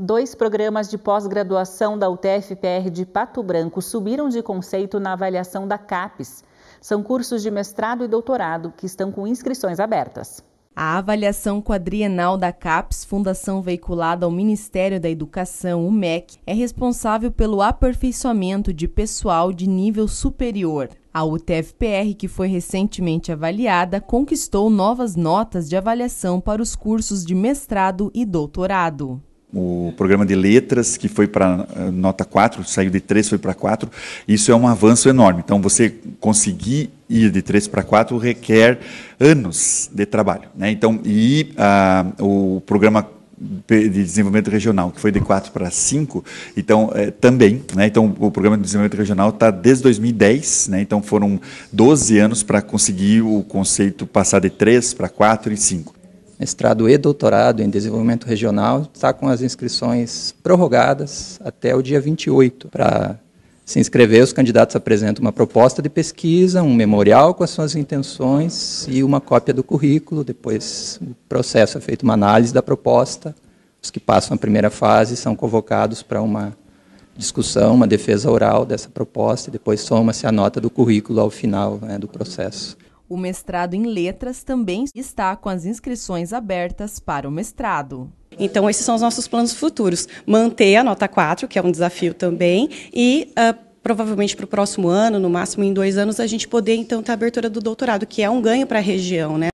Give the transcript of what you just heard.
Dois programas de pós-graduação da UTFPR de Pato Branco subiram de conceito na avaliação da CAPES. São cursos de mestrado e doutorado que estão com inscrições abertas. A avaliação quadrienal da CAPES, fundação veiculada ao Ministério da Educação, o MEC, é responsável pelo aperfeiçoamento de pessoal de nível superior. A UTFPR, que foi recentemente avaliada, conquistou novas notas de avaliação para os cursos de mestrado e doutorado o programa de letras, que foi para eh, nota 4, saiu de 3, foi para 4, isso é um avanço enorme. Então, você conseguir ir de 3 para 4 requer anos de trabalho. Né? Então, e ah, o programa de desenvolvimento regional, que foi de 4 para 5, então é, também, né, então o programa de desenvolvimento regional está desde 2010, né, então foram 12 anos para conseguir o conceito passar de 3 para 4 e 5 mestrado e doutorado em desenvolvimento regional, está com as inscrições prorrogadas até o dia 28 para se inscrever, os candidatos apresentam uma proposta de pesquisa, um memorial com as suas intenções e uma cópia do currículo. Depois, o processo é feito uma análise da proposta. Os que passam a primeira fase são convocados para uma discussão, uma defesa oral dessa proposta, e depois soma-se a nota do currículo ao final né, do processo. O mestrado em letras também está com as inscrições abertas para o mestrado. Então, esses são os nossos planos futuros. Manter a nota 4, que é um desafio também, e uh, provavelmente para o próximo ano, no máximo em dois anos, a gente poder então ter a abertura do doutorado, que é um ganho para a região, né?